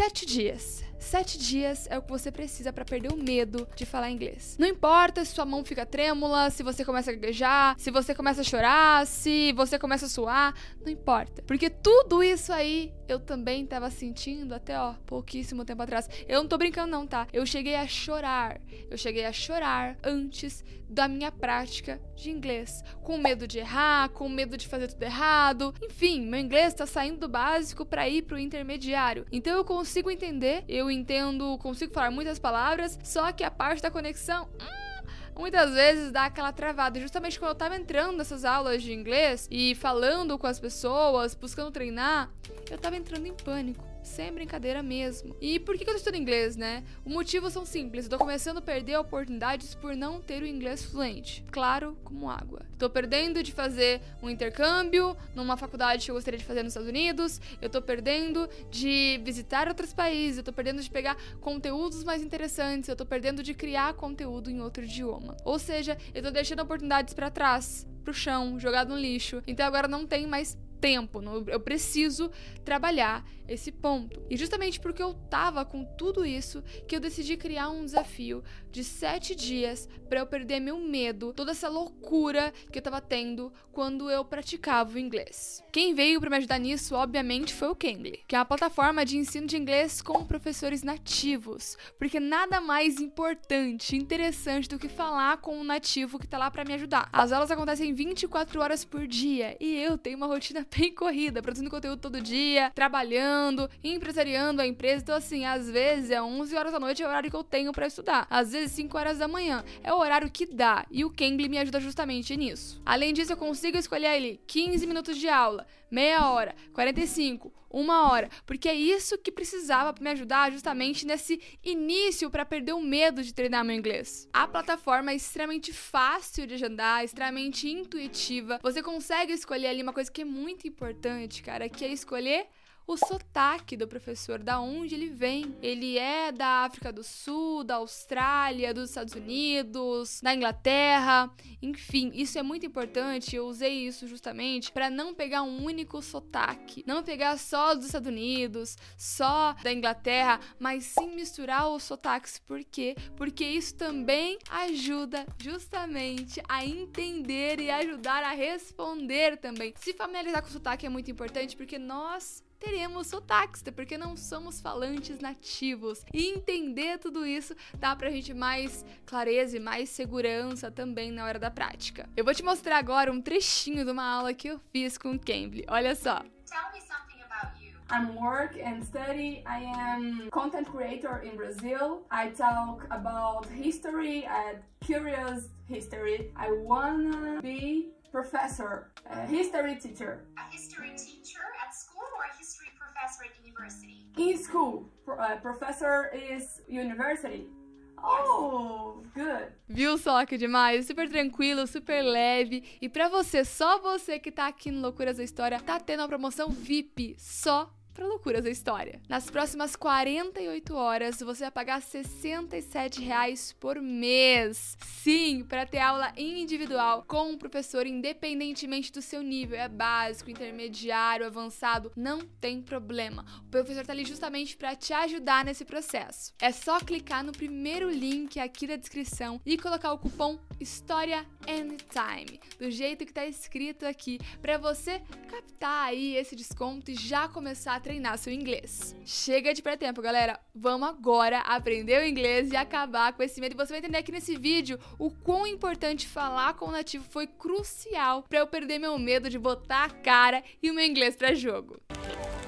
Sete dias. Sete dias é o que você precisa para perder o medo de falar inglês. Não importa se sua mão fica trêmula, se você começa a gaguejar, se você começa a chorar, se você começa a suar, não importa. Porque tudo isso aí eu também tava sentindo até, ó, pouquíssimo tempo atrás. Eu não tô brincando não, tá? Eu cheguei a chorar. Eu cheguei a chorar antes da minha prática de inglês, com medo de errar, com medo de fazer tudo errado. Enfim, meu inglês tá saindo do básico para ir pro intermediário. Então eu consigo entender, eu entendo, consigo falar muitas palavras, só que a parte da conexão. Hum, muitas vezes dá aquela travada. Justamente quando eu tava entrando nessas aulas de inglês e falando com as pessoas, buscando treinar, eu tava entrando em pânico. Sem brincadeira mesmo. E por que eu estou estudando inglês, né? O motivo são simples. Eu tô começando a perder oportunidades por não ter o inglês fluente. Claro como água. Tô perdendo de fazer um intercâmbio numa faculdade que eu gostaria de fazer nos Estados Unidos. Eu tô perdendo de visitar outros países. Eu tô perdendo de pegar conteúdos mais interessantes. Eu tô perdendo de criar conteúdo em outro idioma. Ou seja, eu tô deixando oportunidades para trás, pro chão, jogado no lixo. Então agora não tem mais tempo, não, eu preciso trabalhar esse ponto. E justamente porque eu tava com tudo isso que eu decidi criar um desafio de sete dias para eu perder meu medo, toda essa loucura que eu tava tendo quando eu praticava o inglês. Quem veio para me ajudar nisso, obviamente, foi o Cambly, que é uma plataforma de ensino de inglês com professores nativos, porque nada mais importante, interessante do que falar com um nativo que tá lá para me ajudar. As aulas acontecem 24 horas por dia e eu tenho uma rotina bem corrida, produzindo conteúdo todo dia, trabalhando, empresariando a empresa. Então, assim, às vezes é 11 horas da noite, é o horário que eu tenho para estudar. Às vezes, 5 horas da manhã. É o horário que dá. E o Cambly me ajuda justamente nisso. Além disso, eu consigo escolher ali 15 minutos de aula, meia hora, 45, uma hora. Porque é isso que precisava me ajudar justamente nesse início para perder o medo de treinar meu inglês. A plataforma é extremamente fácil de agendar, extremamente intuitiva. Você consegue escolher ali uma coisa que é muito importante, cara, que é escolher o sotaque do professor, da onde ele vem. Ele é da África do Sul, da Austrália, dos Estados Unidos, da Inglaterra, enfim, isso é muito importante. Eu usei isso justamente para não pegar um único sotaque, não pegar só dos Estados Unidos, só da Inglaterra, mas sim misturar os sotaques. Por quê? Porque isso também ajuda justamente a entender e ajudar a responder também. Se familiarizar com o sotaque é muito importante porque nós teremos sotaques, tá? porque não somos falantes nativos. E entender tudo isso dá pra gente mais clareza e mais segurança também na hora da prática. Eu vou te mostrar agora um trechinho de uma aula que eu fiz com o Cambly. Olha só. Tell me something about you. I'm work and study. I am content creator in Brazil. I talk about history, I curious history. I wanna be professor, a history teacher. A history teacher university. In school. Uh, professor is university. Oh, good. Viu só que demais? Super tranquilo, super leve. E para você, só você que tá aqui no Loucuras da História, tá tendo uma promoção VIP só pra loucuras a história. Nas próximas 48 horas, você vai pagar R$ 67 reais por mês. Sim, para ter aula individual com um professor, independentemente do seu nível. É básico, intermediário, avançado, não tem problema. O professor tá ali justamente para te ajudar nesse processo. É só clicar no primeiro link aqui da descrição e colocar o cupom História Anytime, do jeito que tá escrito aqui, para você captar aí esse desconto e já começar a treinar seu inglês. Chega de pré tempo, galera. Vamos agora aprender o inglês e acabar com esse medo. E você vai entender aqui nesse vídeo o quão importante falar com o nativo foi crucial para eu perder meu medo de botar a cara e o meu inglês para jogo. Música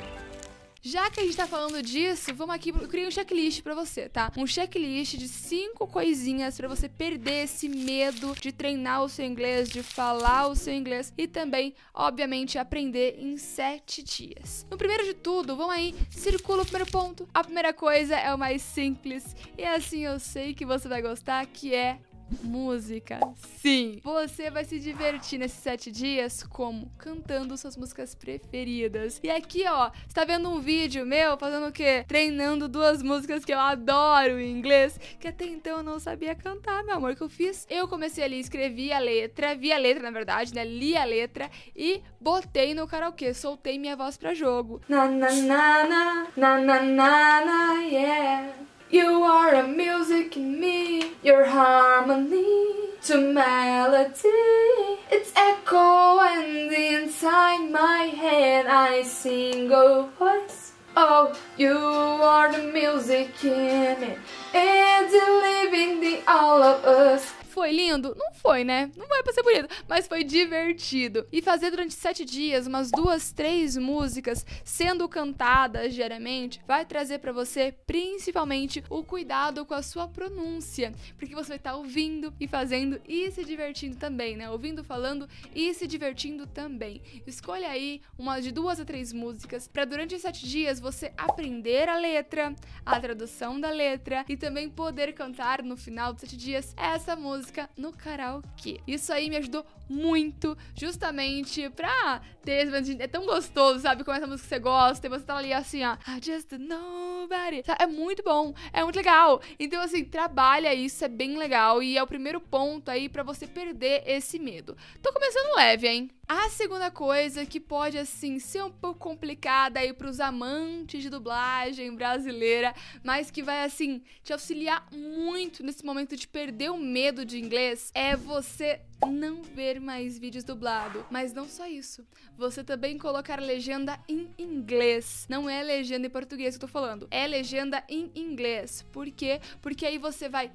já que a gente tá falando disso, vamos aqui. Eu criei um checklist para você, tá? Um checklist de cinco coisinhas para você perder esse medo de treinar o seu inglês, de falar o seu inglês e também, obviamente, aprender em sete dias. No primeiro de tudo, vamos aí, circula o primeiro ponto. A primeira coisa é o mais simples e assim eu sei que você vai gostar, que é música. Sim! Você vai se divertir nesses sete dias como? Cantando suas músicas preferidas. E aqui, ó, você tá vendo um vídeo meu fazendo o quê? Treinando duas músicas que eu adoro em inglês, que até então eu não sabia cantar, meu amor, que eu fiz. Eu comecei ali, escrevi a letra, vi a letra, na verdade, né? Li a letra e botei no karaokê, soltei minha voz pra jogo. Na, na, na, na, na, na, na, na yeah. You are a music in me, your harmony to melody. It's echo and inside my head I sing a voice. Oh, you are the music in me, it's living the all of us. Foi lindo? Não foi, né? Não vai pra ser bonito, mas foi divertido. E fazer durante sete dias umas duas, três músicas sendo cantadas diariamente vai trazer para você, principalmente, o cuidado com a sua pronúncia, porque você vai estar tá ouvindo e fazendo e se divertindo também, né? Ouvindo, falando e se divertindo também. Escolha aí uma de duas a três músicas para durante sete dias você aprender a letra, a tradução da letra e também poder cantar no final dos sete dias essa música no canal o quê? Isso aí me ajudou muito, justamente pra ter esse É tão gostoso, sabe? Começa a música que você gosta e você tá ali assim, ó. I just nobody. É muito bom, é muito legal. Então, assim, trabalha isso, é bem legal. E é o primeiro ponto aí para você perder esse medo. Tô começando leve, hein? A segunda coisa que pode assim ser um pouco complicada aí para os amantes de dublagem brasileira, mas que vai assim te auxiliar muito nesse momento de perder o medo de inglês, é você não ver mais vídeos dublado. Mas não só isso. Você também colocar legenda em inglês. Não é legenda em português que eu tô falando. É legenda em inglês. Por quê? Porque aí você vai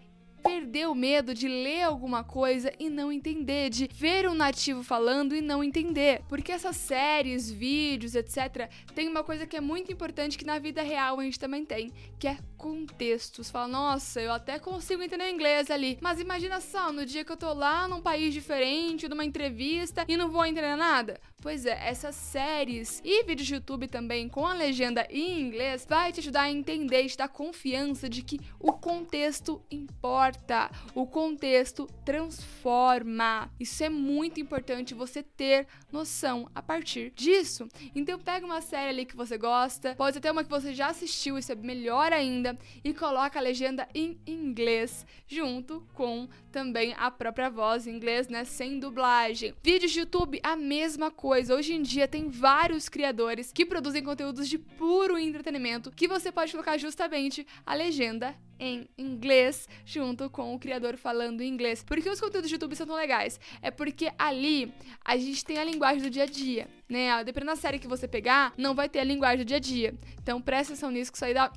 perder o medo de ler alguma coisa e não entender, de ver um nativo falando e não entender. Porque essas séries, vídeos, etc., tem uma coisa que é muito importante que na vida real a gente também tem, que é contextos. Fala, nossa, eu até consigo entender inglês ali, mas imagina só, no dia que eu tô lá num país diferente, numa entrevista e não vou entender nada. Pois é, essas séries e vídeos de YouTube também com a legenda em inglês vai te ajudar a entender e te dar confiança de que o contexto importa, o contexto transforma. Isso é muito importante você ter noção a partir disso. Então pega uma série ali que você gosta, pode até uma que você já assistiu, isso é melhor ainda, e coloca a legenda em inglês junto com também a própria voz em inglês, né, sem dublagem. Vídeos de YouTube, a mesma coisa Hoje em dia tem vários criadores que produzem conteúdos de puro entretenimento que você pode colocar justamente a legenda em inglês, junto com o criador falando em inglês. Por que os conteúdos do YouTube são tão legais? É porque ali a gente tem a linguagem do dia a dia, né? Dependendo da série que você pegar, não vai ter a linguagem do dia a dia. Então presta atenção nisso que isso aí dá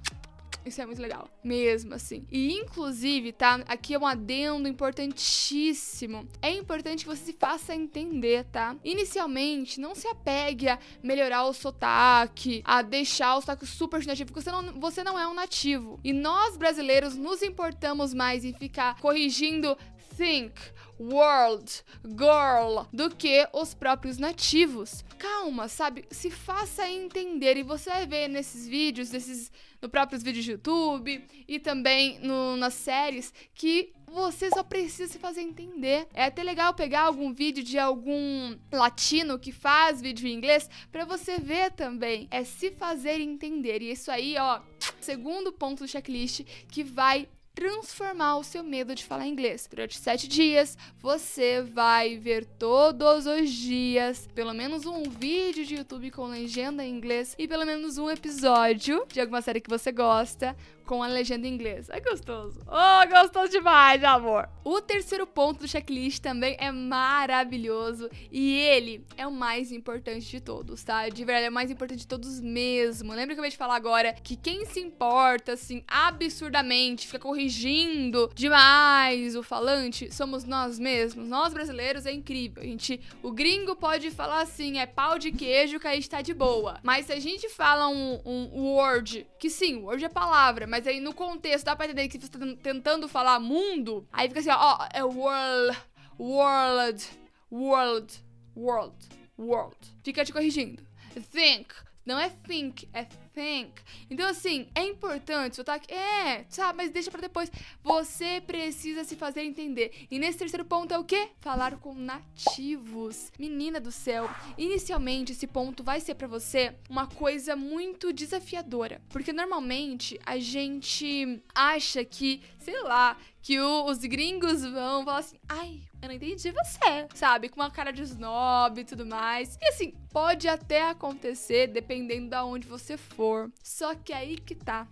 isso é muito legal, mesmo assim. E inclusive, tá? Aqui é um adendo importantíssimo. É importante que você se faça entender, tá? Inicialmente, não se apegue a melhorar o sotaque, a deixar o sotaque super nativo, porque você não, você não é um nativo. E nós brasileiros nos importamos mais em ficar corrigindo think, world, girl do que os próprios nativos. Calma, sabe? Se faça entender e você vai ver nesses vídeos, nesses no próprios vídeos de YouTube e também no, nas séries que você só precisa se fazer entender. É até legal pegar algum vídeo de algum latino que faz vídeo em inglês para você ver também. É se fazer entender. E isso aí, ó, segundo ponto do checklist que vai transformar o seu medo de falar inglês. Durante sete dias, você vai ver todos os dias pelo menos um vídeo de YouTube com legenda em inglês e pelo menos um episódio de alguma série que você gosta com a legenda em inglês. É gostoso. Oh, gostoso demais, amor. O terceiro ponto do checklist também é maravilhoso e ele é o mais importante de todos, tá? De verdade, é o mais importante de todos mesmo. Lembra que eu ia te falar agora que quem se importa, assim, absurdamente, fica corrigindo demais o falante, somos nós mesmos. Nós brasileiros é incrível. A gente, o gringo pode falar assim, é pau de queijo que a gente tá de boa. Mas se a gente fala um, um word, que sim, word é palavra, mas mas aí no contexto dá pra entender que você tá tentando falar mundo, aí fica assim, ó, é world, world, world, world, world. Fica te corrigindo. Think, não é think, é think. Então, assim, é importante aqui. É, sabe, tá, mas deixa para depois. Você precisa se fazer entender. E nesse terceiro ponto é o quê? Falar com nativos. Menina do céu, inicialmente esse ponto vai ser para você uma coisa muito desafiadora. Porque normalmente a gente acha que, sei lá, que o, os gringos vão falar assim: ai, eu não entendi você, sabe? Com uma cara de snob e tudo mais. E assim, pode até acontecer dependendo da de onde você for. Só que aí que tá.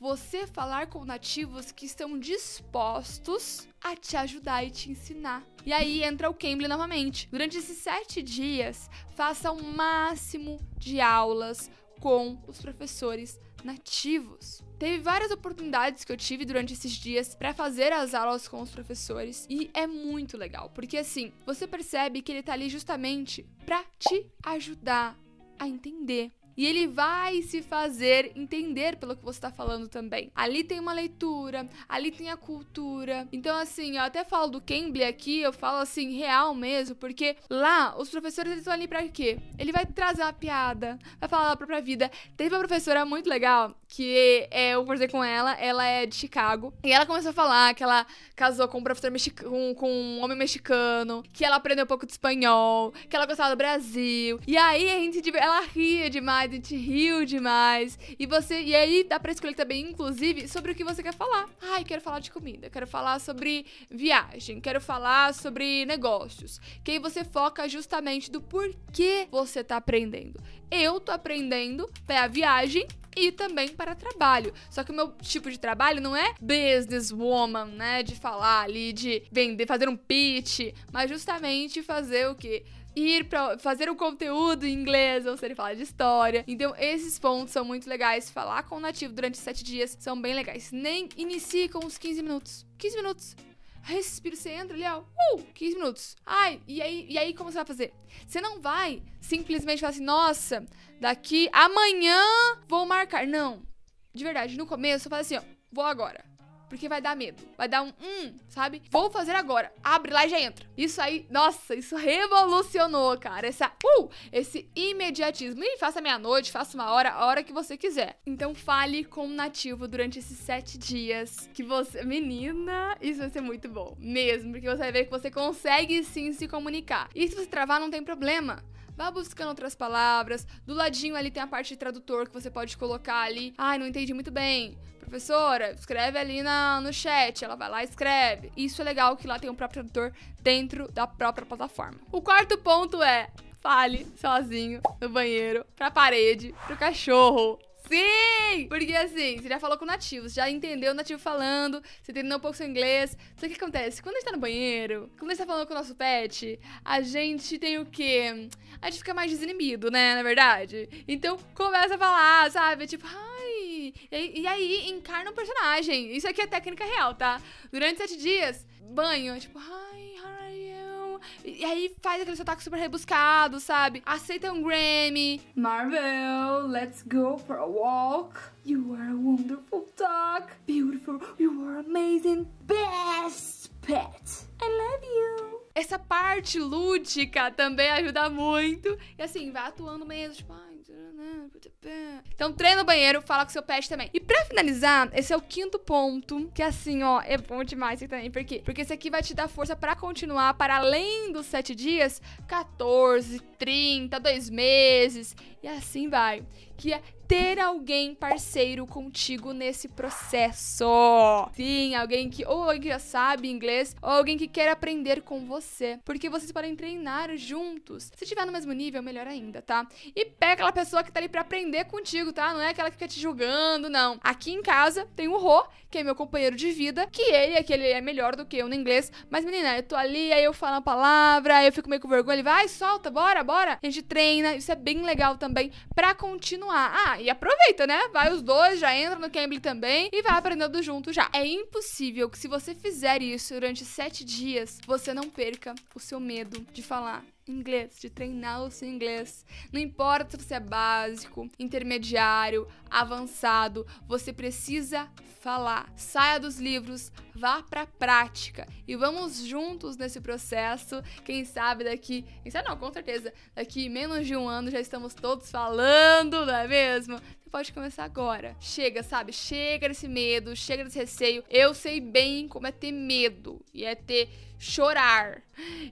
Você falar com nativos que estão dispostos a te ajudar e te ensinar. E aí entra o Cambly novamente. Durante esses sete dias, faça o máximo de aulas com os professores nativos. Teve várias oportunidades que eu tive durante esses dias para fazer as aulas com os professores e é muito legal, porque assim, você percebe que ele tá ali justamente para te ajudar a entender e ele vai se fazer entender pelo que você está falando também. Ali tem uma leitura, ali tem a cultura. Então, assim, eu até falo do Cambly aqui, eu falo assim, real mesmo, porque lá os professores eles estão ali para quê? Ele vai trazer uma piada, vai falar da própria vida. Teve uma professora muito legal que é, eu conversei com ela, ela é de Chicago, e ela começou a falar que ela casou com um professor mexicano, com um homem mexicano, que ela aprendeu um pouco de espanhol, que ela gostava do Brasil. E aí a gente ela ria demais a gente riu demais. E você, e aí dá para escolher também, inclusive, sobre o que você quer falar. Ai, quero falar de comida, quero falar sobre viagem, quero falar sobre negócios. Que aí você foca justamente do porquê você tá aprendendo. Eu tô aprendendo para a viagem e também para trabalho. Só que o meu tipo de trabalho não é businesswoman, né? De falar ali, de vender, fazer um pitch, mas justamente fazer o que? ir para fazer o um conteúdo em inglês, ou se ele fala de história. Então, esses pontos são muito legais. Falar com o nativo durante sete dias são bem legais. Nem inicie com os 15 minutos. 15 minutos. Respira, você entra ali, ó. Uh, 15 minutos. Ai, e aí, e aí como você vai fazer? Você não vai simplesmente falar assim, nossa, daqui amanhã vou marcar. Não. De verdade, no começo, eu falo assim, ó, vou agora porque vai dar medo. Vai dar um hum, sabe? Vou fazer agora. Abre lá e já entra. Isso aí, nossa, isso revolucionou, cara. Essa, uh, esse imediatismo. E faça meia-noite, faça uma hora, a hora que você quiser. Então fale com um nativo durante esses sete dias. Que você. Menina, isso vai ser muito bom. Mesmo, porque você vai ver que você consegue sim se comunicar. E se você travar, não tem problema vá buscando outras palavras. Do ladinho ali tem a parte de tradutor que você pode colocar ali. Ai, ah, não entendi muito bem professora, escreve ali na, no chat, ela vai lá e escreve. Isso é legal que lá tem o próprio tradutor dentro da própria plataforma. O quarto ponto é fale sozinho no banheiro, pra parede, pro cachorro. Sim! Porque assim, você já falou com nativos, já entendeu o nativo falando, você entendeu um pouco seu inglês. Só que o que acontece? Quando a gente tá no banheiro, quando a gente tá falando com o nosso pet, a gente tem o quê? A gente fica mais desinibido, né? Na verdade. Então começa a falar, sabe? Tipo, ai, e, e, aí encarna o um personagem. Isso aqui é técnica real, tá? Durante sete dias, banho, tipo, hi, how are you? E, e aí faz aquele sotaque super rebuscado, sabe? Aceita um Grammy. Marvel, let's go for a walk. You are a wonderful dog. Beautiful, you are amazing. Best pet. I love you. Essa parte lúdica também ajuda muito. E assim, vai atuando mesmo, tipo, ah, então treina no banheiro, fala com seu pet também. E pra finalizar, esse é o quinto ponto, que assim, ó, é bom demais aqui também. Por quê? Porque esse aqui vai te dar força para continuar para além dos sete dias, 14, 30, dois meses, e assim vai. Que é ter alguém parceiro contigo nesse processo. Sim, alguém que ou alguém que já sabe inglês ou alguém que quer aprender com você, porque vocês podem treinar juntos. Se tiver no mesmo nível, melhor ainda, tá? E pega aquela pessoa que tá ali para aprender contigo, tá? Não é aquela que fica te julgando, não. Aqui em casa tem o Rô, que é meu companheiro de vida, que ele é que ele é melhor do que eu no inglês. Mas, menina, eu tô ali, aí eu falo uma palavra, aí eu fico meio com vergonha, ele vai, solta, bora, bora. A gente treina, isso é bem legal também pra continuar. Ah, e aproveita, né? Vai os dois, já entra no Cambly também e vai aprendendo junto já. É impossível que se você fizer isso durante sete dias, você não perca o seu medo de falar inglês, de treinar o seu inglês. Não importa se você é básico, intermediário, avançado, você precisa falar. Saia dos livros, vá para a prática e vamos juntos nesse processo. Quem sabe daqui, quem sabe não, com certeza, daqui menos de um ano já estamos todos falando, não é mesmo? e pode começar agora. Chega, sabe? Chega desse medo, chega desse receio. Eu sei bem como é ter medo e é ter chorar.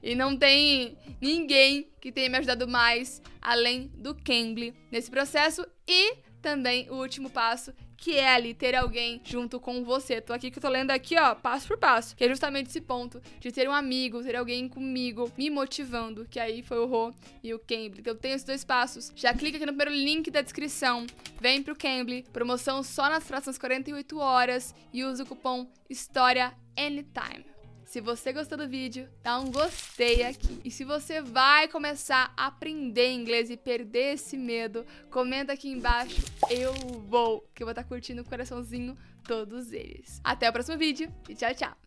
E não tem ninguém que tenha me ajudado mais além do Cambly nesse processo e também o último passo que é ali ter alguém junto com você. Tô aqui que eu tô lendo aqui, ó, passo por passo, que é justamente esse ponto de ter um amigo, ter alguém comigo, me motivando, que aí foi o Rô e o Cambly. Então tem esses dois passos. Já clica aqui no primeiro link da descrição, vem pro Cambly, promoção só nas próximas 48 horas e usa o cupom História Anytime. Se você gostou do vídeo, dá um gostei aqui. E se você vai começar a aprender inglês e perder esse medo, comenta aqui embaixo, eu vou, que eu vou estar tá curtindo o coraçãozinho todos eles. Até o próximo vídeo e tchau, tchau!